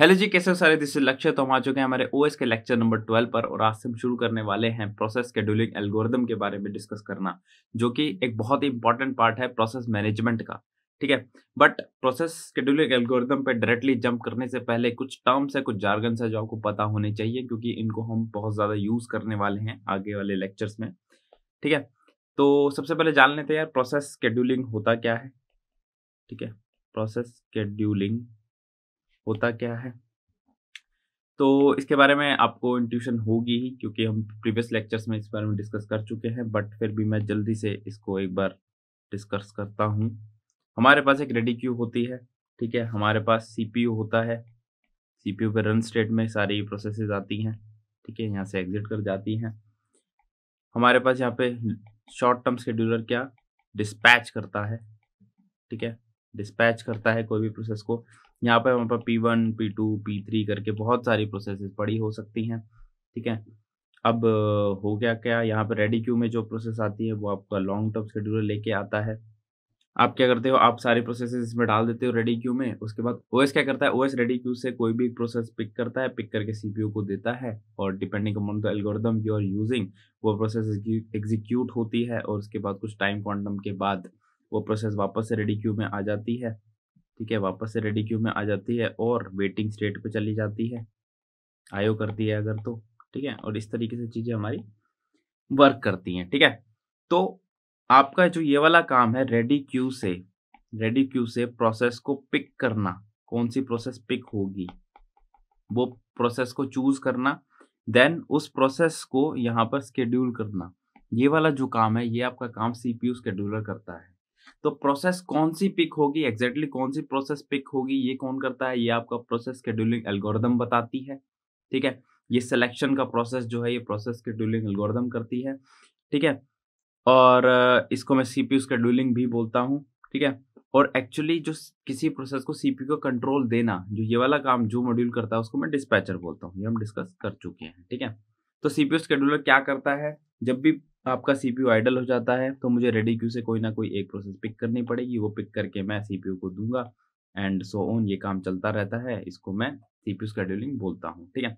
hello जी कैसे हो सारे दिस लक्ष्य तो हम आ चुके हैं हमारे ओएस के लेक्चर नंबर ट्वेल्व पर और आज से हम शुरू करने वाले हैं प्रोसेस शेड्यूलिंग एल्गोरिदम के बारे में डिस्कस करना जो कि एक बहुत ही इंपॉर्टेंट पार्ट है प्रोसेस मैनेजमेंट का ठीक है बट प्रोसेस शेड्यूलिंग एल्गोरिदम पे डायरेक्टली जंप करने से पहले कुछ टर्म्स है कुछ जार्गन्स है जो आपको पता होने चाहिए क्योंकि इनको हम बहुत ज़्यादा यूज़ करने वाले हैं आगे वाले लेक्चर्स में ठीक है तो सबसे पहले जान लेते हैं यार प्रोसेस शेड्यूलिंग होता क्या है ठीक है प्रोसेस शेड्यूलिंग होता क्या है तो इसके बारे में आपको इंट्यूशन होगी ही क्योंकि हम प्रीवियस लेक्चर्स में इस बारे में डिस्कस कर चुके हैं बट फिर भी मैं जल्दी से इसको एक बार डिस्कस करता हूँ हमारे पास एक रेडी क्यू होती है ठीक है हमारे पास सी होता है सी पी पे रन स्टेट में सारी प्रोसेसेस आती हैं ठीक है यहाँ से एग्जिट कर जाती हैं हमारे पास यहाँ पे शॉर्ट टर्म शेड्यूलर क्या डिस्पैच करता है ठीक है डिस्पैच करता है कोई भी प्रोसेस को यहाँ पर हमारे पास P one P two P three करके बहुत सारी प्रोसेसेस पड़ी हो सकती हैं ठीक है अब हो गया क्या यहाँ पर रेडी क्यू में जो प्रोसेस आती है वो आपका लॉन्ग टर्म शेड्यूल लेके आता है आप क्या करते हो आप सारे प्रोसेस इसमें डाल देते हो रेडी क्यू में उसके बाद ओएस क्या करता है ओएस रेडी क्यू से कोई भी प्रोसेस पिक करता है पिक करके सीपीयू को देता है और depending upon the algorithm you are using वो प्रोसेस एग्जीक्यूट होती है और उसके बाद कुछ टाइम क्वांटम के बाद वो प्रोसेस वापस से रेडी क्यू में आ जाती है ठीक है वापस से रेडी क्यू में आ जाती है और वेटिंग स्टेट पे चली जाती है आयो करती है अगर तो ठीक है और इस तरीके से चीज़ें हमारी वर्क करती हैं ठीक है तो आपका जो ये वाला काम है रेडी क्यू से रेडी क्यू से प्रोसेस को पिक करना कौन सी प्रोसेस पिक होगी वो प्रोसेस को चूज करना देन उस प्रोसेस को यहाँ पर स्केड्यूल करना ये वाला जो काम है ये आपका काम सीपीयू स्केड्यूलर करता है तो प्रोसेस कौन सी पिक होगी एग्जैक्टली exactly कौन सी प्रोसेस पिक होगी ये कौन करता है ये आपका प्रोसेस शेड्यूलिंग एल्गोरिदम बताती है ठीक है ये सिलेक्शन का प्रोसेस जो है ये प्रोसेस शेड्यूलिंग एल्गोरिदम करती है ठीक है और इसको मैं सीपीयू शेड्यूलिंग भी बोलता हूँ ठीक है और एक्चुअली जो किसी प्रोसेस को सीपीयू को कंट्रोल देना जो ये वाला काम जो मॉड्यूल करता है उसको मैं डिस्पैचर बोलता हूँ ये हम डिस्कस कर चुके हैं ठीक है तो सीपीयू शेड्यूलर क्या करता है जब भी आपका सीपीयू आइडल हो जाता है तो मुझे रेडी क्यू से कोई ना कोई एक प्रोसेस पिक करनी पड़ेगी वो पिक करके मैं सीपीयू को दूंगा एंड सो ऑन ये काम चलता रहता है इसको मैं सीपीयू स्केड्यूलिंग बोलता हूँ ठीक है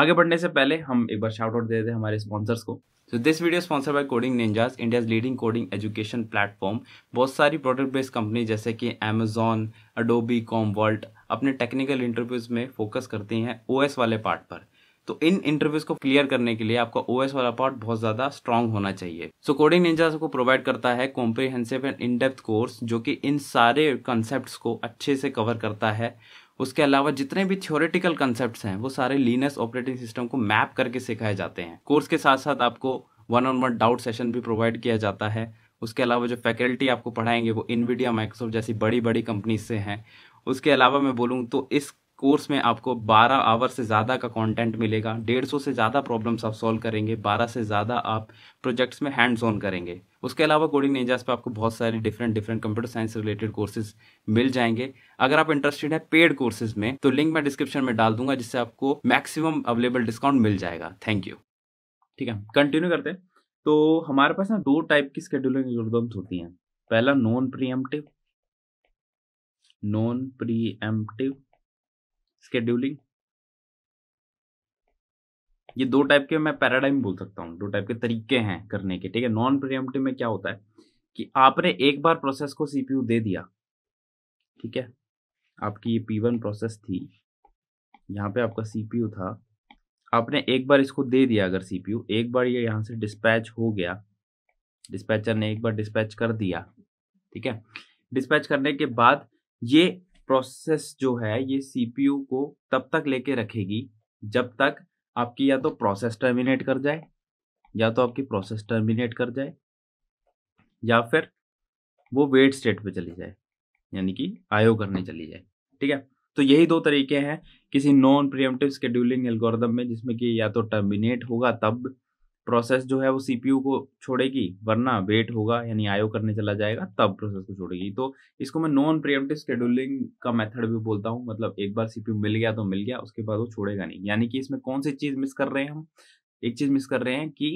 आगे बढ़ने से पहले हम एक बार शाउट आउट दे देते हैं हमारे स्पॉन्सर्स को so this video sponsor by Coding Ninjas India's leading coding education platform बहुत सारी प्रोडक्ट बेस्ड कंपनी जैसे कि अमेजोन अडोबी कॉम वर्ल्ट अपने टेक्निकल इंटरव्यूज में फोकस करती हैं ओ वाले पार्ट पर तो इन इंटरव्यूज को क्लियर करने के लिए आपका ओएस वाला पार्ट बहुत ज़्यादा स्ट्रांग होना चाहिए सो कोडिंग निंजा को प्रोवाइड करता है comprehensive and in depth course जो कि इन सारे कंसेप्ट को अच्छे से कवर करता है उसके अलावा जितने भी थ्योरेटिकल कॉन्सेप्ट हैं वो सारे लीनस ऑपरेटिंग सिस्टम को मैप करके सिखाए जाते हैं कोर्स के साथ साथ आपको one on one doubt session भी प्रोवाइड किया जाता है उसके अलावा जो फैकल्टी आपको पढ़ाएंगे वो इनविडिया माइक्रोसॉफ्ट जैसी बड़ी बड़ी कंपनीज से हैं उसके अलावा मैं बोलूँ तो इस कोर्स में आपको 12 आवर से ज़्यादा का कंटेंट मिलेगा 150 से ज़्यादा प्रॉब्लम्स आप सॉल्व करेंगे 12 से ज़्यादा आप प्रोजेक्ट्स में हैंड्स ऑन करेंगे उसके अलावा कोडिंग निंजास पे आपको बहुत सारे different different computer science related courses मिल जाएंगे अगर आप इंटरेस्टेड हैं पेड कोर्सेज में तो लिंक मैं डिस्क्रिप्शन में डाल दूंगा जिससे आपको मैक्सिमम अवेलेबल डिस्काउंट मिल जाएगा थैंक यू ठीक है कंटिन्यू करते हैं तो हमारे पास ना दो टाइप की स्केड्यूलिंग एल्गोरिदम्स होती हैं पहला non preemptive non preemptive scheduling ये दो टाइप के मैं पैराडाइम बोल सकता हूँ दो टाइप के तरीके हैं करने के ठीक है नॉन प्रियमटिव में क्या होता है कि आपने एक बार प्रोसेस को सीपीयू दे दिया ठीक है आपकी ये पी वन प्रोसेस थी यहाँ पे आपका सीपीयू था आपने एक बार इसको दे दिया अगर सीपीयू एक बार ये यहाँ से डिस्पैच हो गया डिस्पैचर ने एक बार डिस्पैच कर दिया ठीक है डिस्पैच करने के बाद ये प्रोसेस जो है ये सीपीयू को तब तक लेके रखेगी जब तक आपकी या तो प्रोसेस टर्मिनेट कर जाए या तो आपकी प्रोसेस टर्मिनेट कर जाए या फिर वो वेट स्टेट पे चली जाए यानी कि आयो करने चली जाए ठीक है तो यही दो तरीके हैं किसी नॉन प्रियमटिव स्केड्यूलिंग एल्गोरिदम में जिसमें कि या तो टर्मिनेट होगा तब प्रोसेस जो है वो सीपीयू को छोड़ेगी वरना वेट होगा यानी आयो करने चला जाएगा तब प्रोसेस को छोड़ेगी तो इसको मैं नॉन प्रियमटिव शेड्यूलिंग का मेथड भी बोलता हूँ मतलब एक बार सीपीयू मिल गया तो मिल गया उसके बाद वो छोड़ेगा नहीं यानी कि इसमें कौन सी चीज़ मिस कर रहे हैं हम एक चीज़ मिस कर रहे हैं कि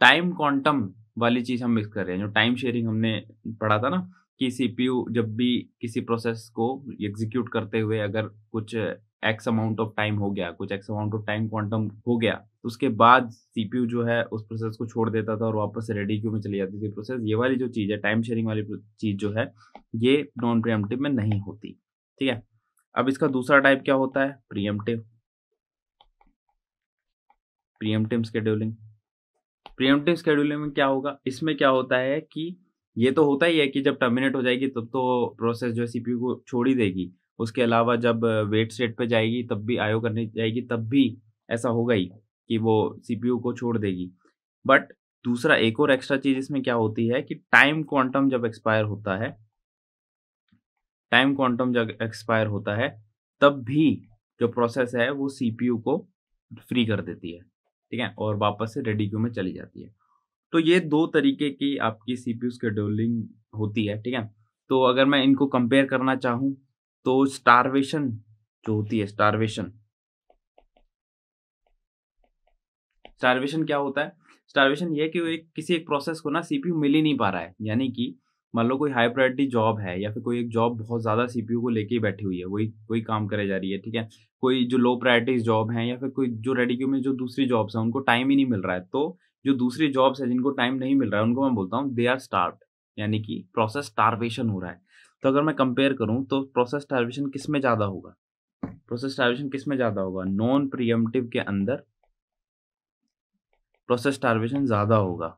टाइम क्वांटम वाली चीज़ हम मिस कर रहे हैं जो टाइम शेयरिंग हमने पढ़ा था ना कि सीपीयू जब भी किसी प्रोसेस को एग्जीक्यूट करते हुए अगर कुछ एक्स अमाउंट ऑफ टाइम हो गया कुछ X amount of time quantum हो गया तो उसके बाद सीपीयू जो है उस प्रोसेस को छोड़ देता था और वापस रेडी क्यू में चली जाती थी प्रोसेस ये वाली जो चीज़ है टाइम शेयरिंग वाली चीज़ जो है ये नॉन प्रियमटिव में नहीं होती ठीक है अब इसका दूसरा टाइप क्या होता है preemptive preemptive scheduling preemptive scheduling में क्या होगा इसमें क्या होता है कि ये तो होता ही है कि जब टर्मिनेट हो जाएगी तब तो प्रोसेस जो है सीपीयू को छोड़ ही देगी उसके अलावा जब वेट स्टेट पे जाएगी तब भी आयो करने जाएगी तब भी ऐसा होगा ही कि वो सीपीयू को छोड़ देगी बट दूसरा एक और एक्स्ट्रा चीज इसमें क्या होती है कि टाइम क्वांटम जब एक्सपायर होता है टाइम क्वांटम जब एक्सपायर होता है तब भी जो प्रोसेस है वो सीपीयू को फ्री कर देती है ठीक है और वापस से रेडी क्यू में चली जाती है तो ये दो तरीके की आपकी सीपीयू स्केड्यूलिंग होती है ठीक है तो अगर मैं इनको कंपेयर करना चाहूँ तो स्टारवेशन जो होती है स्टारवेशन स्टारवेशन क्या होता है स्टारवेशन यह कि एक किसी एक प्रोसेस को ना सीपीयू मिल ही नहीं पा रहा है यानी कि मान लो कोई हाई प्रायोरिटी जॉब है या फिर कोई एक जॉब बहुत ज़्यादा सीपीयू को लेके बैठी हुई है वही कोई काम करे जा रही है ठीक है कोई जो लो प्रायोरिटी जॉब है या फिर कोई जो रेडिक्यू में जो दूसरी जॉब्स है उनको टाइम ही नहीं मिल रहा है तो जो दूसरी जॉब्स है जिनको टाइम नहीं मिल रहा है उनको मैं बोलता हूँ दे आर स्टार्ट यानी कि प्रोसेस स्टारवेशन हो रहा है तो अगर मैं कंपेयर करूँ तो प्रोसेस टारवेशन किस में ज़्यादा होगा प्रोसेस टारवेशन किस में ज़्यादा होगा नॉन प्रियमटिव के अंदर प्रोसेस टारवेशन ज़्यादा होगा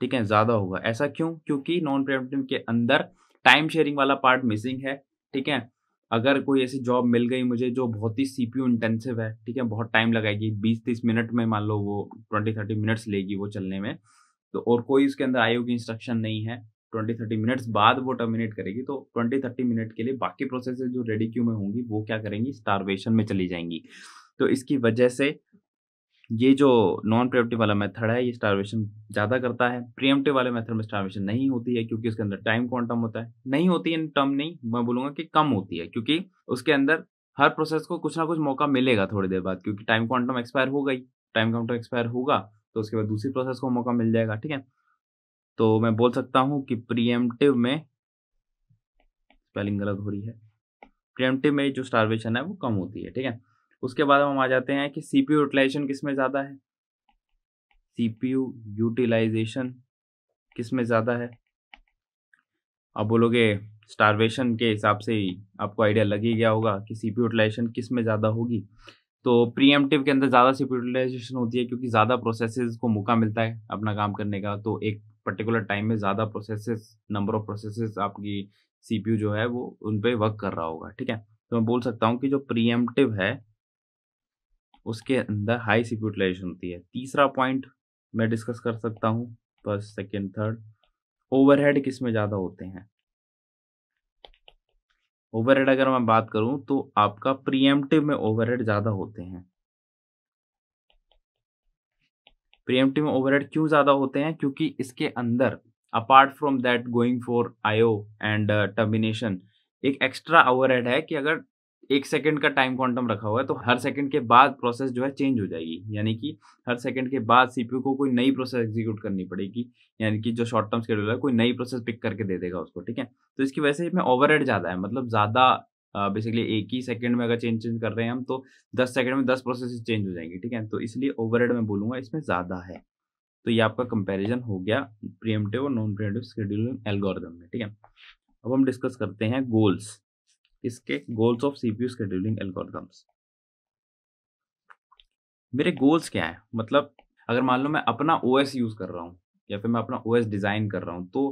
ठीक है ज़्यादा होगा ऐसा क्यों क्योंकि नॉन प्रियमटिव के अंदर टाइम शेयरिंग वाला पार्ट मिसिंग है ठीक है अगर कोई ऐसी जॉब मिल गई मुझे जो बहुत ही सी इंटेंसिव है ठीक है बहुत टाइम लगाएगी बीस तीस मिनट में मान लो वो ट्वेंटी थर्टी मिनट्स लेगी वो चलने में तो और कोई उसके अंदर आयोग की इंस्ट्रक्शन नहीं है ट्वेंटी थर्टी मिनट्स बाद वो टर्मिनेट करेगी तो ट्वेंटी थर्टी मिनट के लिए बाकी प्रोसेस जो रेडी क्यू में होंगी वो क्या करेंगी स्टारवेशन में चली जाएंगी तो इसकी वजह से ये जो नॉन प्रियमटिव वाला मेथड है ये स्टारवेशन ज़्यादा करता है प्रियमटिव वाले मेथड में स्टारवेशन नहीं होती है क्योंकि उसके अंदर टाइम क्वांटम होता है नहीं होती है टर्म नहीं मैं बोलूँगा कि कम होती है क्योंकि उसके अंदर हर प्रोसेस को कुछ ना कुछ मौका मिलेगा थोड़ी देर बाद क्योंकि टाइम क्वांटम एक्सपायर हो गई टाइम क्वांटम एक्सपायर होगा तो उसके बाद दूसरी प्रोसेस को मौका मिल जाएगा ठीक है तो मैं बोल सकता हूं कि प्रियमटिव में स्पेलिंग गलत हो रही है प्रिएम्प्टिव में जो स्टारवेशन है वो कम होती है ठीक है उसके बाद हम आ जाते हैं कि सीपीयू यूटिलाइजेशन किस में ज़्यादा है सीपीयू यूटिलाइजेशन किस में ज़्यादा है आप बोलोगे स्टारवेशन के हिसाब से ही आपको आइडिया लग ही गया होगा कि सीपीयू यूटिलाइजेशन किस में ज़्यादा होगी तो प्रीएम्प्टिव के अंदर ज़्यादा सीपीयू यूटिलाइजेशन होती है क्योंकि ज़्यादा प्रोसेसेस को मौका मिलता है अपना काम करने का तो एक पर्टिकुलर टाइम में ज़्यादा प्रोसेसेस नंबर ऑफ प्रोसेसेस आपकी सीपीयू जो है वो उन पर वर्क कर रहा होगा ठीक है तो मैं बोल सकता हूँ कि जो प्रियमटिव है उसके अंदर हाई सीपीयू यूटिलाइजेशन होती है तीसरा पॉइंट मैं डिस्कस कर सकता हूँ फर्स्ट सेकेंड थर्ड ओवरहेड किस में ज़्यादा होते हैं ओवरहेड अगर मैं बात करूं तो आपका प्रीएम्प्टिव में ओवरहेड ज़्यादा होते हैं प्रियमटिव ओवरहेड क्यों ज़्यादा होते हैं क्योंकि इसके अंदर apart from that going for IO and termination एक एक्स्ट्रा ओवरहेड है कि अगर एक सेकंड का टाइम क्वांटम रखा हुआ है तो हर सेकंड के बाद प्रोसेस जो है चेंज हो जाएगी यानी कि हर सेकंड के बाद सीपीयू को कोई नई प्रोसेस एग्जीक्यूट करनी पड़ेगी यानी कि जो शॉर्ट टर्म स्केड्यूल है कोई नई प्रोसेस पिक करके दे देगा उसको ठीक है तो इसकी वजह से इसमें ओवरहेड ज़्यादा है मतलब ज़्यादा बेसिकली एक ही सेकंड में अगर चेंज चेंज कर रहे हैं हम तो दस सेकंड में दस प्रोसेस चेंज हो जाएंगे ठीक है तो इसलिए ओवरहेड मैं बोलूंगा इसमें ज़्यादा है तो ये आपका कंपेरिजन हो गया प्रियमटिव और नॉन प्रियमटिव शेड्यूलिंग एल्गोरिदम में ठीक है अब हम डिस्कस करते हैं गोल्स इसके goals of CPU scheduling algorithms मेरे गोल्स क्या है मतलब अगर मान लो मैं अपना ओएस यूज़ कर रहा हूँ या फिर मैं अपना ओएस डिज़ाइन कर रहा हूँ तो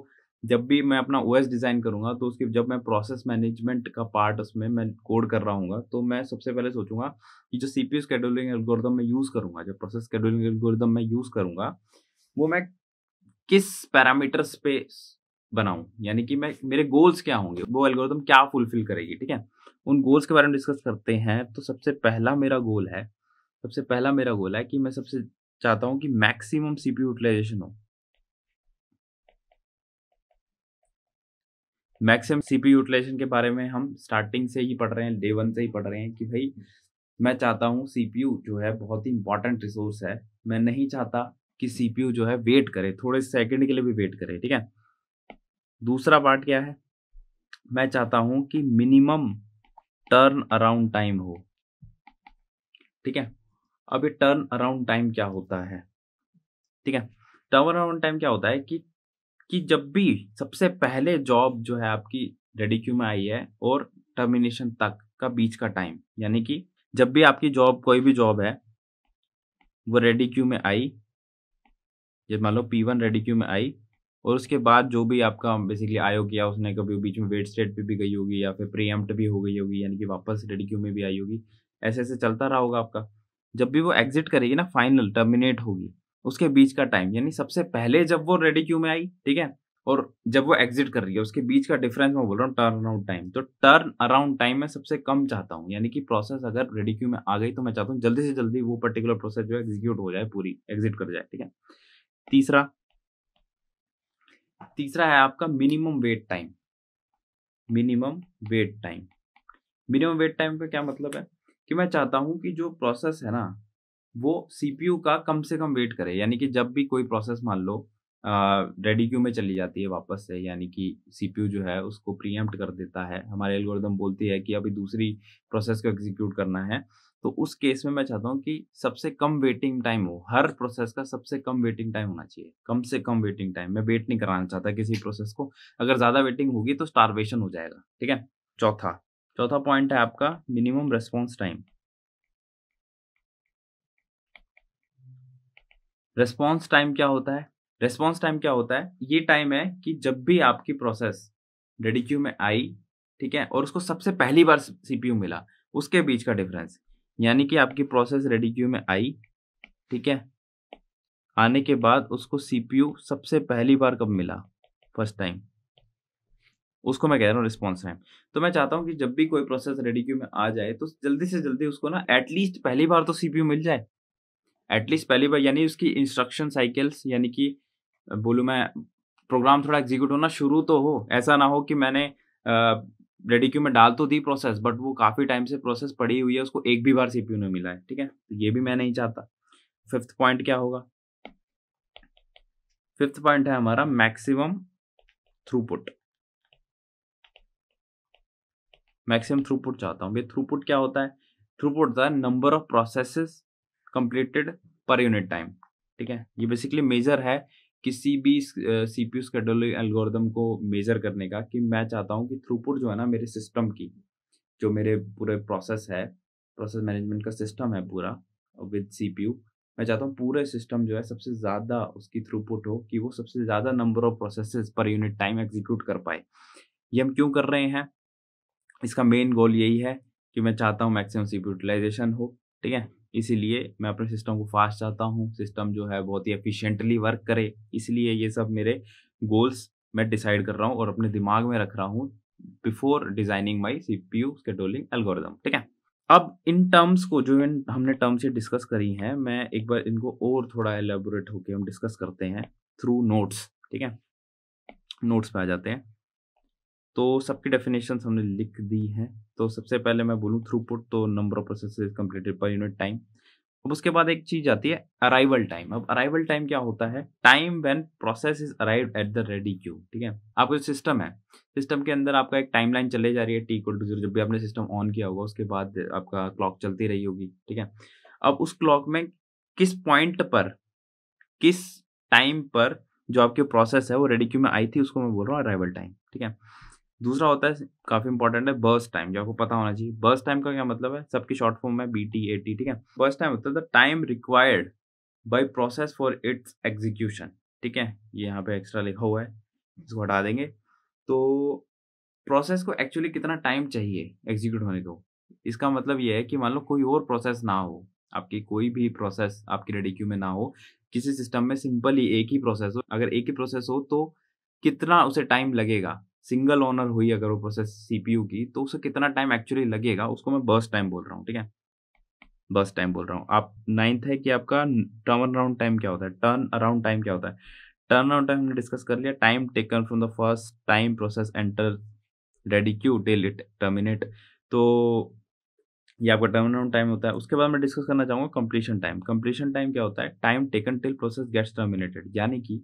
जब भी मैं अपना ओ डिज़ाइन करूंगा तो उसके जब मैं प्रोसेस मैनेजमेंट का पार्ट उसमें मैं कोड कर रहा हूँ तो मैं सबसे पहले सोचूंगा कि जो सी पी स्केडुलिंग एल्गोरिदम मैं यूज़ करूंगा जो प्रोसेस स्केडुलिंग एल्गोरिदम मैं यूज़ करूंगा वो मैं किस पैरामीटर्स पे बनाऊं यानी कि मैं मेरे गोल्स क्या होंगे वो एल्गोरिदम क्या फुलफिल करेगी ठीक है उन गोल्स के बारे में डिस्कस करते हैं तो सबसे पहला मेरा गोल है सबसे पहला मेरा गोल है कि मैं सबसे चाहता हूँ कि मैक्सिमम सीपी यूटिलाइजेशन हो मैक्सिमम सीपी यूटिलाइजेशन के बारे में हम स्टार्टिंग से ही पढ़ रहे हैं डे वन से ही पढ़ रहे हैं कि भाई मैं चाहता हूँ सीपीयू जो है बहुत ही इंपॉर्टेंट रिसोर्स है मैं नहीं चाहता कि सीपीयू जो है वेट करे थोड़े सेकंड के लिए भी वेट करे ठीक है दूसरा पार्ट क्या है मैं चाहता हूँ कि मिनिमम टर्न अराउंड टाइम हो ठीक है अब ये टर्न अराउंड टाइम क्या होता है ठीक है टर्न अराउंड टाइम क्या होता है कि कि जब भी सबसे पहले जॉब जो है आपकी रेडी क्यू में आई है और टर्मिनेशन तक का बीच का टाइम यानी कि जब भी आपकी जॉब कोई भी जॉब है वो रेडी क्यू में आई ये मान लो पी वन रेडी क्यू में आई और उसके बाद जो भी आपका बेसिकली आयोग किया उसने कभी बीच में वेट स्टेट पे भी गई होगी या फिर प्रीएम्प्ट भी हो गई होगी यानी कि वापस रेडी क्यू में भी आई होगी ऐसे ऐसे चलता रहा होगा आपका जब भी वो एग्जिट करेगी ना फाइनल टर्मिनेट होगी उसके बीच का टाइम यानी सबसे पहले जब वो रेडी क्यू में आई ठीक है और जब वो एग्जिट कर रही है उसके बीच का डिफरेंस मैं बोल रहा हूँ टर्न अराउंड टाइम तो टर्न अराउंड टाइम मैं सबसे कम चाहता हूँ यानी कि प्रोसेस अगर रेडी क्यू में आ गई तो मैं चाहता हूँ जल्दी से जल्दी वो पर्टिकुलर प्रोसेस जो है एग्जीक्यूट हो जाए पूरी एग्जिट कर जाए ठीक है तीसरा तीसरा है आपका minimum wait time minimum wait time minimum wait time का क्या मतलब है कि मैं चाहता हूँ कि जो प्रोसेस है ना वो सीपीयू का कम से कम वेट करे यानी कि जब भी कोई प्रोसेस मान लो रेडी क्यू में चली जाती है वापस से यानी कि सीपीयू जो है उसको प्रीएम्प्ट कर देता है हमारे एल्गोरिदम बोलती है कि अभी दूसरी प्रोसेस को एग्जीक्यूट करना है तो उस केस में मैं चाहता हूँ कि सबसे कम वेटिंग टाइम हो हर प्रोसेस का सबसे कम वेटिंग टाइम होना चाहिए कम से कम वेटिंग टाइम मैं वेट नहीं कराना चाहता किसी प्रोसेस को अगर ज़्यादा वेटिंग होगी तो स्टारवेशन हो जाएगा ठीक है चौथा चौथा पॉइंट है आपका minimum response time response time क्या होता है रेस्पॉन्स टाइम क्या होता है ये टाइम है कि जब भी आपकी प्रोसेस रेडिक्यू में आई ठीक है और उसको सबसे पहली बार सीपीयू मिला उसके बीच का डिफरेंस यानी कि आपकी प्रोसेस रेडिक्यू में आई ठीक है आने के बाद उसको सीपीयू सबसे पहली बार कब मिला फर्स्ट टाइम उसको मैं कह रहा हूँ रिस्पॉन्स टाइम तो मैं चाहता हूँ कि जब भी कोई प्रोसेस रेडी क्यू में आ जाए तो जल्दी से जल्दी उसको ना एटलीस्ट पहली बार तो सीपीयू मिल जाए एटलीस्ट पहली बार यानी उसकी इंस्ट्रक्शन साइकिल्स यानी कि बोलूँ मैं प्रोग्राम थोड़ा एग्जीक्यूट होना शुरू तो हो ऐसा ना हो कि मैंने रेडिक्यू में डाल तो दी प्रोसेस बट वो काफ़ी टाइम से प्रोसेस पड़ी हुई है उसको एक भी बार सीपीयू नहीं मिला है ठीक है तो ये भी मैं नहीं चाहता फिफ्थ पॉइंट क्या होगा फिफ्थ पॉइंट है हमारा मैक्सिमम थ्रूपुट मैक्सिमम थ्रूपुट चाहता हूँ थ्रूपुट क्या होता है थ्रूपुट होता है number of processes completed per unit time ठीक है ये बेसिकली मेजर है किसी भी सी पी शेड्यूलिंग एल्गोरिदम को मेजर करने का कि मैं चाहता हूँ कि थ्रूपुट जो है ना मेरे सिस्टम की जो मेरे पूरे प्रोसेस है प्रोसेस मैनेजमेंट का सिस्टम है पूरा विद सी पी यू मैं चाहता हूँ पूरे सिस्टम जो है सबसे ज़्यादा उसकी थ्रूपुट हो कि वो सबसे ज़्यादा number of process per unit time execute कर पाए ये हम क्यों कर रहे हैं इसका मेन गोल यही है कि मैं चाहता हूँ मैक्सिमम सी यूटिलाइजेशन हो ठीक है इसीलिए मैं अपने सिस्टम को फास्ट चाहता हूँ सिस्टम जो है बहुत ही एफिशिएंटली वर्क करे इसलिए ये सब मेरे गोल्स मैं डिसाइड कर रहा हूँ और अपने दिमाग में रख रहा हूँ before designing my C P U scheduling algorithm ठीक है अब इन टर्म्स को जो इन हमने टर्म्स ये डिस्कस करी हैं मैं एक बार इनको और थोड़ा एलेबोरेट होकर हम डिस्कस करते हैं थ्रू नोट्स ठीक है नोट्स पे आ जाते हैं तो सबकी डेफिनेशन हमने लिख दी है तो सबसे पहले मैं बोलूँ थ्रूपुट तो number of process completed per unit time अब उसके बाद एक चीज आती है अराइवल टाइम अब अराइवल टाइम क्या होता है time when process is arrive at the ready queue ठीक है आपका जो सिस्टम है सिस्टम के अंदर आपका एक टाइमलाइन चले जा रही है टी इक्वल टू जीरो जब भी आपने सिस्टम ऑन किया होगा उसके बाद आपका क्लॉक चलती रही होगी ठीक है अब उस क्लॉक में किस पॉइंट पर किस टाइम पर जो आपकी प्रोसेस है वो रेडी क्यू में आई थी उसको मैं बोल रहा हूँ अराइवल टाइम ठीक है दूसरा होता है काफी इंपॉर्टेंट है बर्स टाइम जो आपको पता होना चाहिए बर्स टाइम का क्या मतलब है सबकी शॉर्ट फॉर्म है बी टी ए टी ठीक है बर्स टाइम होता है time required by process for its execution ठीक है ये यहाँ पे एक्स्ट्रा लिखा हुआ है इसको हटा देंगे तो प्रोसेस को एक्चुअली कितना टाइम चाहिए एग्जीक्यूट होने को इसका मतलब ये है कि मान लो कोई और प्रोसेस ना हो आपकी कोई भी प्रोसेस आपकी रेडी क्यू में ना हो किसी सिस्टम में सिंपली एक ही प्रोसेस हो अगर एक ही प्रोसेस हो तो कितना उसे टाइम लगेगा सिंगल ऑनर हुई अगर वो प्रोसेस सीपीयू की तो उसे कितना टाइम एक्चुअली लगेगा उसको मैं बस टाइम बोल रहा हूँ ठीक है बस टाइम बोल रहा हूँ आप नाइन्थ है कि आपका टर्न अराउंड टाइम क्या होता है टर्न अराउंड टाइम क्या होता है टर्न अराउंड टाइम हमने डिस्कस कर लिया time taken from the first time process enter ready queue till it terminate तो ये आपका टर्न अराउंड टाइम होता है उसके बाद मैं डिस्कस करना चाहूँगा कंप्लीशन टाइम कंप्लीशन टाइम क्या होता है time taken till process gets terminated यानी कि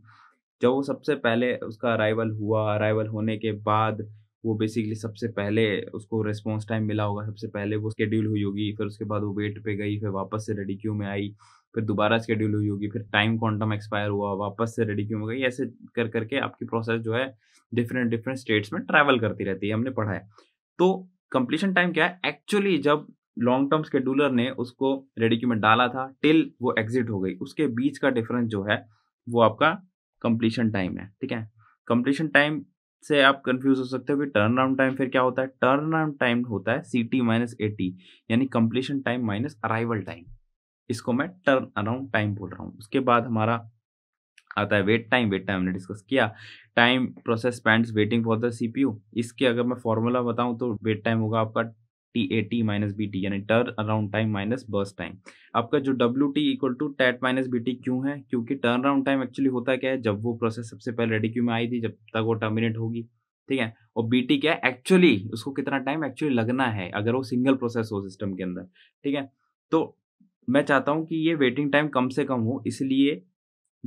जब वो सबसे पहले उसका अराइवल हुआ अराइवल होने के बाद वो बेसिकली सबसे पहले उसको रिस्पॉन्स टाइम मिला होगा सबसे पहले वो स्केड्यूल हुई होगी फिर उसके बाद वो वेट पे गई फिर वापस से रेडी क्यू में आई फिर दोबारा स्केड्यूल हुई होगी फिर टाइम क्वांटम एक्सपायर हुआ वापस से रेडी क्यू में गई ऐसे कर करके आपकी प्रोसेस जो है डिफरेंट डिफरेंट स्टेट्स में ट्रैवल करती रहती है हमने पढ़ा है तो कंप्लीशन टाइम क्या है एक्चुअली जब लॉन्ग टर्म स्केड्यूलर ने उसको रेडी क्यू में डाला था टिल वो एग्जिट हो गई उसके बीच का डिफरेंस जो है वो आपका कंप्लीशन टाइम है ठीक है कंप्लीशन टाइम से आप कंफ्यूज हो सकते हो कि टर्न अराउंड टाइम फिर क्या होता है टर्न अराउंड टाइम होता है C T minus A T यानी completion time minus arrival time इसको मैं टर्न अराउंड टाइम बोल रहा हूँ उसके बाद हमारा आता है वेट टाइम वेट टाइम हमने डिस्कस किया time process spends waiting for the CPU इसके अगर मैं फॉर्मूला बताऊं तो वेट टाइम होगा आपका T A T minus B T यानी turn around time minus burst time आपका जो W T equal to TAT minus B T क्यों है क्योंकि टर्न अराउंड टाइम एक्चुअली होता क्या है जब वो प्रोसेस सबसे पहले रेडी क्यू में आई थी जब तक वो टर्मिनेट होगी ठीक है और बी टी क्या है एक्चुअली उसको कितना टाइम एक्चुअली लगना है अगर वो सिंगल प्रोसेस हो सिस्टम के अंदर ठीक है तो मैं चाहता हूँ कि ये वेटिंग टाइम कम से कम हो इसलिए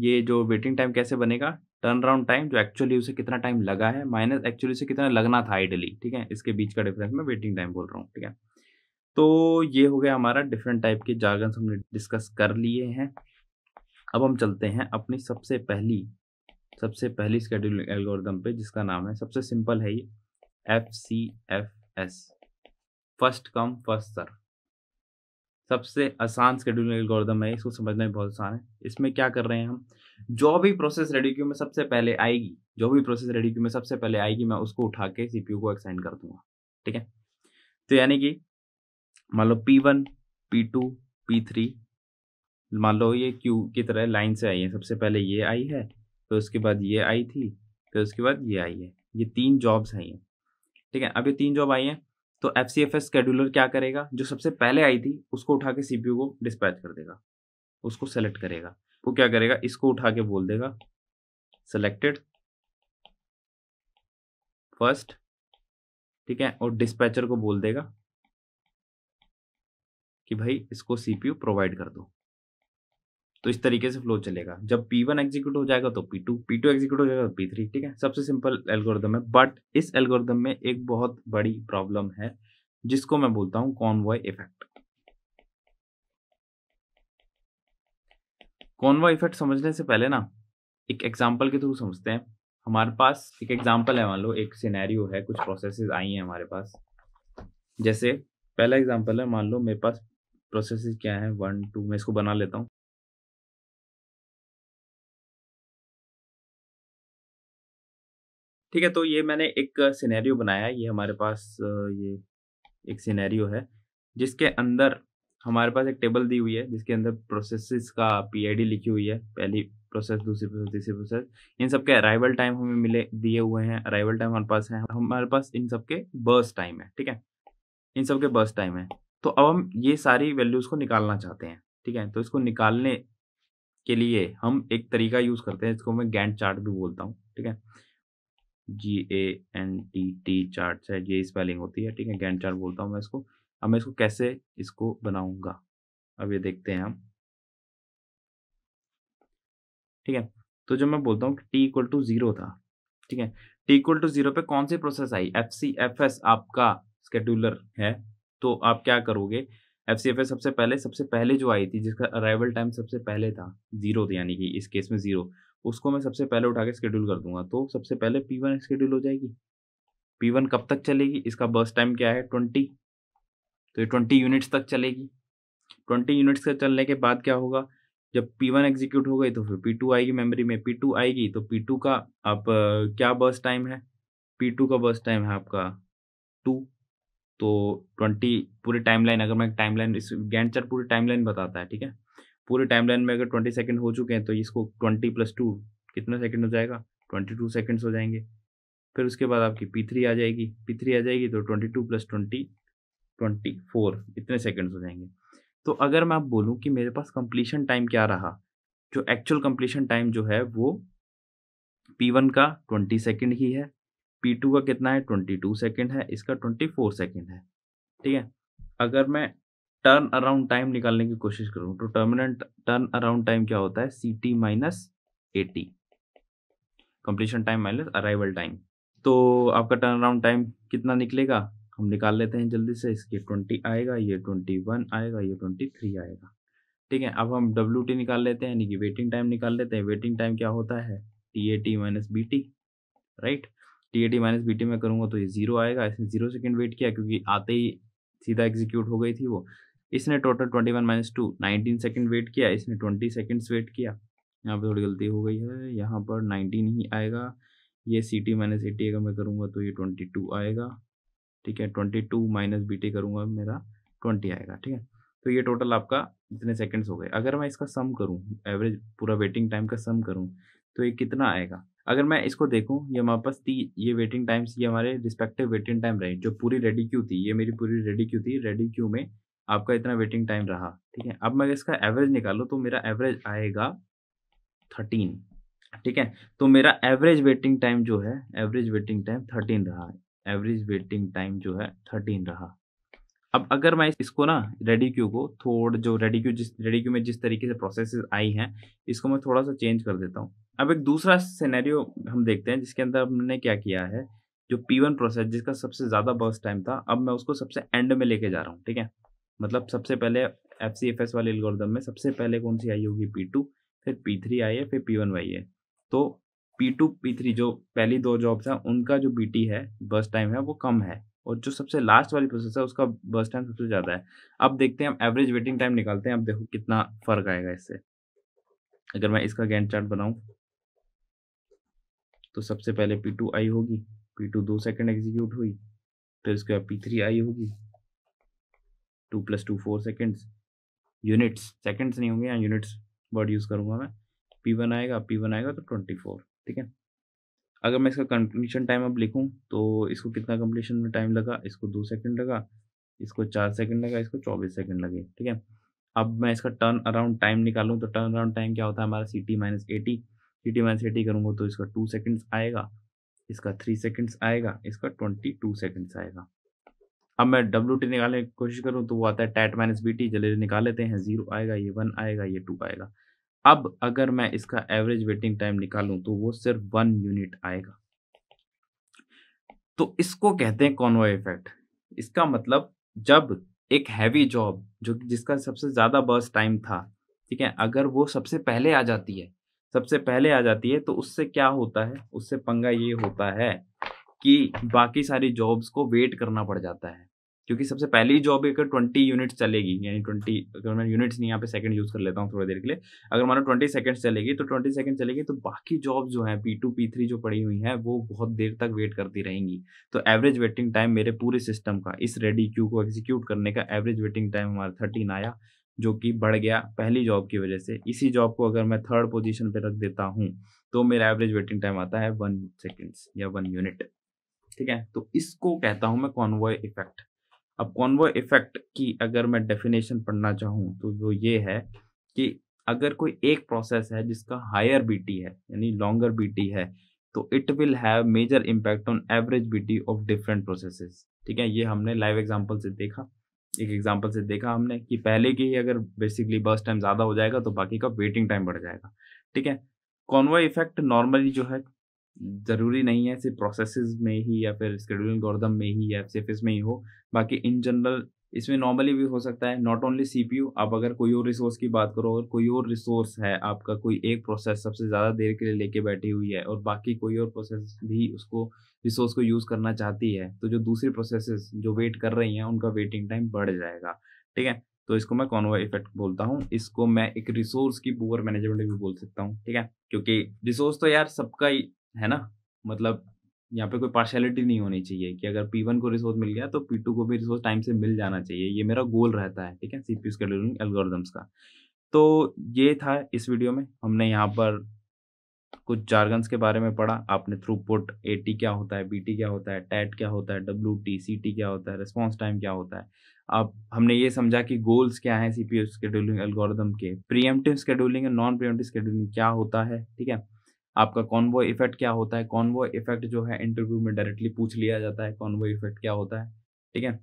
ये जो वेटिंग टाइम कैसे बनेगा टर्न अराउंड टाइम जो एक्चुअली उसे कितना टाइम लगा है माइनस एक्चुअली उसे कितना लगना था आइडली ठीक है इसके बीच का डिफरेंस मैं वेटिंग टाइम बोल रहा हूँ ठीक है तो ये हो गया हमारा डिफरेंट टाइप के जागन्स हमने डिस्कस कर लिए हैं अब हम चलते हैं अपनी सबसे पहली सबसे पहली स्केड्यूलिंग एल्गोरिदम पे जिसका नाम है सबसे सिंपल है ये F C F S first come first serve सबसे आसान स्केड्यूल एल्गोरिदम है इसको समझना भी बहुत आसान है इसमें क्या कर रहे हैं हम जो भी प्रोसेस रेडी क्यू में सबसे पहले आएगी जो भी प्रोसेस रेडी क्यू में सबसे पहले आएगी मैं उसको उठा के सीपीयू को एक्साइन कर दूंगा ठीक है तो यानी कि मान लो P one P two P three मान लो ये क्यू की तरह लाइन से आई है सबसे पहले ये आई है फिर तो उसके बाद ये आई थी फिर तो उसके बाद ये आई है ये तीन जॉब्स आई हैं ठीक है अब ये तीन जॉब आई हैं तो F C F S scheduler क्या करेगा जो सबसे पहले आई थी उसको उठा के सीपीयू को डिस्पैच कर देगा उसको सेलेक्ट करेगा वो क्या करेगा इसको उठा के बोल देगा सेलेक्टेड फर्स्ट ठीक है और डिस्पैचर को बोल देगा कि भाई इसको सीपीयू प्रोवाइड कर दो तो इस तरीके से फ्लो चलेगा जब पी वन एग्जीक्यूट हो जाएगा तो P two P two execute हो जाएगा तो पी थ्री ठीक है सबसे सिंपल एल्गोरिदम है बट इस एल्गोरिदम में एक बहुत बड़ी प्रॉब्लम है जिसको मैं बोलता हूँ कॉनवॉय इफेक्ट कॉनवॉय इफेक्ट समझने से पहले ना एक एग्जाम्पल के थ्रू समझते हैं हमारे पास एक एग्जाम्पल है मान लो एक सिनेरियो है कुछ प्रोसेसेस आई हैं हमारे पास जैसे पहला एग्जाम्पल है मान लो मेरे पास प्रोसेसेस क्या है वन टू मैं इसको बना लेता हूँ ठीक है तो ये मैंने एक सिनेरियो बनाया ये हमारे पास ये एक सिनेरियो है जिसके अंदर हमारे पास एक टेबल दी हुई है जिसके अंदर प्रोसेसेस का पीआईडी लिखी हुई है पहली प्रोसेस दूसरी प्रोसेस तीसरी प्रोसेस इन सब के अराइवल टाइम हमें मिले दिए हुए हैं अराइवल टाइम हमारे पास है हमारे पास इन सब के बर्स टाइम है ठीक है इन सब के बर्स टाइम है तो अब हम ये सारी वैल्यूज़ को निकालना चाहते हैं ठीक है तो इसको निकालने के लिए हम एक तरीका यूज़ करते हैं इसको मैं गैंड चार्ट भी बोलता हूँ ठीक है G A N T T chart है ये स्पेलिंग होती है ठीक है गैन चार्ट बोलता हूँ मैं इसको अब मैं इसको कैसे इसको बनाऊंगा अब ये देखते हैं हम ठीक है तो जब मैं बोलता हूँ कि टी इक्वल टू जीरो था ठीक है टी इक्वल टू जीरो पे कौन सी प्रोसेस आई एफ सी एफ एस आपका स्केड्यूलर है तो आप क्या करोगे एफ सी एफ एस सबसे पहले सबसे पहले जो आई थी जिसका अराइवल टाइम सबसे पहले था जीरो यानी कि इस केस में जीरो उसको मैं सबसे पहले उठा के स्केड्यूल कर दूंगा तो सबसे पहले पी वन स्केड्यूल हो जाएगी पी वन कब तक चलेगी इसका बस टाइम क्या है ट्वेंटी तो ये ट्वेंटी यूनिट्स तक चलेगी ट्वेंटी यूनिट्स तक चलने के बाद क्या होगा जब पी वन एग्जीक्यूट हो गई तो फिर पी टू आएगी मेमोरी में पी टू आएगी तो पी टू का आप क्या बस टाइम है पी टू का बस टाइम है आपका टू तो ट्वेंटी पूरी टाइमलाइन अगर मैं टाइमलाइन इस गैंड चार्ट पूरी टाइमलाइन बताता है ठीक है पूरे टाइम लाइन में अगर ट्वेंटी सेकेंड हो चुके हैं तो इसको ट्वेंटी प्लस टू कितना सेकेंड हो जाएगा ट्वेंटी टू सेकेंड्स हो जाएंगे फिर उसके बाद आपकी पी थ्री आ जाएगी पी थ्री आ जाएगी तो twenty two plus twenty twenty four इतने सेकेंड्स हो जाएंगे तो अगर मैं आप बोलूँ कि मेरे पास कंप्लीशन टाइम क्या रहा जो एक्चुअल कंप्लीशन टाइम जो है वो पी वन का ट्वेंटी सेकेंड ही है पी टू का कितना है ट्वेंटी टू सेकेंड है इसका ट्वेंटी फोर सेकेंड है ठीक है अगर मैं टर्न अराउंड टाइम निकालने की कोशिश करूं तो टर्मिनेंट टर्न अराउंड टाइम क्या होता है C T minus A T completion time minus arrival time तो आपका टर्न अराउंड टाइम कितना निकलेगा हम निकाल लेते हैं जल्दी से इसके ट्वेंटी आएगा ये ट्वेंटी वन आएगा ये ट्वेंटी थ्री आएगा ठीक है अब हम डब्ल्यू टी निकाल लेते हैं यानी कि वेटिंग टाइम निकाल लेते हैं वेटिंग टाइम क्या होता है T A T minus B T right T A T minus B T में करूंगा तो ये जीरो आएगा इसने जीरो सेकेंड वेट किया क्योंकि आते ही सीधा एग्जीक्यूट हो गई थी वो इसने total twenty one minus two nineteen second wait किया इसने ट्वेंटी सेकेंड्स वेट किया यहाँ पे थोड़ी गलती हो गई है यहाँ पर नाइनटीन ही आएगा ये C T minus A T अगर मैं करूँगा तो ये ट्वेंटी टू आएगा ठीक है twenty two minus B T करूँगा मेरा ट्वेंटी आएगा ठीक है तो ये टोटल आपका इतने सेकेंड्स हो गए अगर मैं इसका सम करूँ एवरेज पूरा वेटिंग टाइम का सम करूँ तो ये कितना आएगा अगर मैं इसको देखूं ये हमारे पास थी ये वेटिंग टाइम्स ये हमारे रिस्पेक्टिव वेटिंग टाइम रहे जो पूरी रेडी क्यू थी ये मेरी पूरी रेडी क्यू थी रेडी क्यू में आपका इतना वेटिंग टाइम रहा ठीक है अब मैं इसका एवरेज निकालू तो मेरा एवरेज आएगा थर्टीन ठीक है तो मेरा एवरेज वेटिंग टाइम जो है एवरेज वेटिंग टाइम थर्टीन रहा एवरेज वेटिंग टाइम जो है थर्टीन रहा अब अगर मैं इसको ना रेडी क्यू को थोड़ा जो रेडी क्यू जिस रेडी क्यू में जिस तरीके से प्रोसेसेस आई हैं इसको मैं थोड़ा सा चेंज कर देता हूँ अब एक दूसरा सिनेरियो हम देखते हैं जिसके अंदर हमने क्या किया है जो पी वन प्रोसेस जिसका सबसे ज़्यादा बर्स टाइम था अब मैं उसको सबसे एंड में लेके जा रहा हूँ ठीक है मतलब सबसे पहले एफ सी एफ एस वाले एल्गोरिदम में सबसे पहले कौन सी आई होगी पी टू फिर पी थ्री आई है फिर पी वन वाई है तो पी टू पी थ्री जो पहली दो जॉब्स हैं उनका जो बी टी है बस टाइम है वो कम है और जो सबसे लास्ट वाली प्रोसेस है उसका बस टाइम सबसे ज़्यादा है अब देखते हैं हम एवरेज वेटिंग टाइम निकालते हैं अब देखो कितना फ़र्क आएगा इससे अगर मैं इसका गैंड चार्ट बनाऊँ तो सबसे पहले पी टू आई होगी पी टू दो सेकेंड एग्जीक्यूट हुई फिर उसके बाद पी थ्री आई होगी two plus two four seconds units seconds नहीं होंगे यहाँ यूनिट्स वर्ड यूज़ करूँगा मैं पी वन आएगा पी वन आएगा तो ट्वेंटी फोर ठीक है अगर मैं इसका कंप्लीशन टाइम अब लिखूँ तो इसको कितना कंप्लीशन में टाइम लगा इसको दो सेकेंड लगा इसको चार सेकेंड लगा इसको चौबीस सेकेंड लगे ठीक है अब मैं इसका टर्न अराउंड टाइम निकालूँ तो टर्न अराउंड टाइम क्या होता है हमारा C T minus AT C T minus AT करूँगा तो इसका टू सेकेंड्स आएगा इसका थ्री सेकेंड्स आएगा इसका ट्वेंटी टू सेकेंड्स आएगा अब मैं डब्ल्यू टी निकालने की कोशिश करूँ तो वो आता है टैट माइनस बी टी जल्दी निकाल लेते हैं जीरो आएगा ये वन आएगा ये टू आएगा अब अगर मैं इसका एवरेज वेटिंग टाइम निकालूं तो वो सिर्फ वन यूनिट आएगा तो इसको कहते हैं कॉन्वे इफेक्ट इसका मतलब जब एक हैवी जॉब जो जिसका सबसे ज़्यादा बर्स टाइम था ठीक है अगर वो सबसे पहले आ जाती है सबसे पहले आ जाती है तो उससे क्या होता है उससे पंगा ये होता है कि बाकी सारी जॉब्स को वेट करना पड़ जाता है क्योंकि सबसे पहली जॉब अगर ट्वेंटी यूनिट्स चलेगी यानी ट्वेंटी अगर मैं यूनिट्स नहीं यहाँ पे सेकंड यूज़ कर लेता हूँ थोड़ी देर के लिए अगर मानो ट्वेंटी सेकंड्स चलेगी तो ट्वेंटी सेकंड चलेगी तो बाकी जॉब जो है पी टू पी थ्री जो पड़ी हुई हैं वो बहुत देर तक वेट करती रहेंगी तो एवरेज वेटिंग टाइम मेरे पूरे सिस्टम का इस रेडी क्यू को एग्जीक्यूट करने का एवरेज वेटिंग टाइम हमारा थर्टीन आया जो कि बढ़ गया पहली जॉब की वजह से इसी जॉब को अगर मैं थर्ड पोजीशन पे रख देता हूँ तो मेरा एवरेज वेटिंग टाइम आता है वन सेकेंड्स या वन यूनिट ठीक है तो इसको कहता हूँ मैं कॉन्वॉय इफेक्ट अब कॉन्वो इफेक्ट की अगर मैं डेफिनेशन पढ़ना चाहूँ तो वो ये है कि अगर कोई एक प्रोसेस है जिसका हायर बी है यानी लॉन्गर बी है तो it will have major impact on average T of different processes ठीक है ये हमने लाइव एग्जांपल से देखा एक एग्जांपल से देखा हमने कि पहले की ही अगर बेसिकली बस टाइम ज़्यादा हो जाएगा तो बाकी का वेटिंग टाइम बढ़ जाएगा ठीक है कॉन्वा इफेक्ट नॉर्मली जो है ज़रूरी नहीं है सिर्फ प्रोसेस में ही या फिर स्कड्यूलिंग गौरदम में ही या सिर्फ इसमें ही हो बाकी इन जनरल इसमें नॉर्मली भी हो सकता है नॉट ओनली सी आप अगर कोई और रिसोर्स की बात करो अगर कोई और रिसोर्स है आपका कोई एक प्रोसेस सबसे ज़्यादा देर के लिए लेके बैठी हुई है और बाकी कोई और प्रोसेस भी उसको रिसोर्स को यूज़ करना चाहती है तो जो दूसरी प्रोसेस जो वेट कर रही हैं उनका वेटिंग टाइम बढ़ जाएगा ठीक है तो इसको मैं कॉनवा इफेक्ट बोलता हूँ इसको मैं एक रिसोर्स की पुअर मैनेजमेंट भी बोल सकता हूँ ठीक है क्योंकि रिसोर्स तो यार सबका ही है ना मतलब यहाँ पे कोई पार्शलिटी नहीं होनी चाहिए कि अगर पी वन को रिसोर्स मिल गया तो पी टू को भी रिसोर्स टाइम से मिल जाना चाहिए ये मेरा गोल रहता है ठीक है सी पी स्कूलिंग एल्गोरिदम्स का तो ये था इस वीडियो में हमने यहाँ पर कुछ जार्गन्स के बारे में पढ़ा आपने थ्रूपुट ए टी क्या होता है बी टी क्या होता है टैट क्या होता है डब्ल्यू टी सी टी क्या होता है रिस्पॉन्स टाइम क्या होता है अब हमने ये समझा कि गोल्स क्या हैं C P F scheduling algorithm के प्रीएम्प्टिव स्केडूलिंग और नॉन प्रीएम्प्टिव स्केडूलिंग क्या होता है ठीक है आपका कॉन्वो इफेक्ट क्या होता है कॉन्वो इफेक्ट जो है इंटरव्यू में डायरेक्टली पूछ लिया जाता है कॉन्वो इफेक्ट क्या होता है ठीक है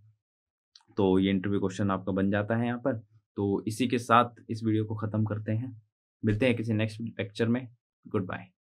तो ये इंटरव्यू क्वेश्चन आपका बन जाता है यहाँ पर तो इसी के साथ इस वीडियो को ख़त्म करते हैं मिलते हैं किसी नेक्स्ट लेक्चर में गुड बाय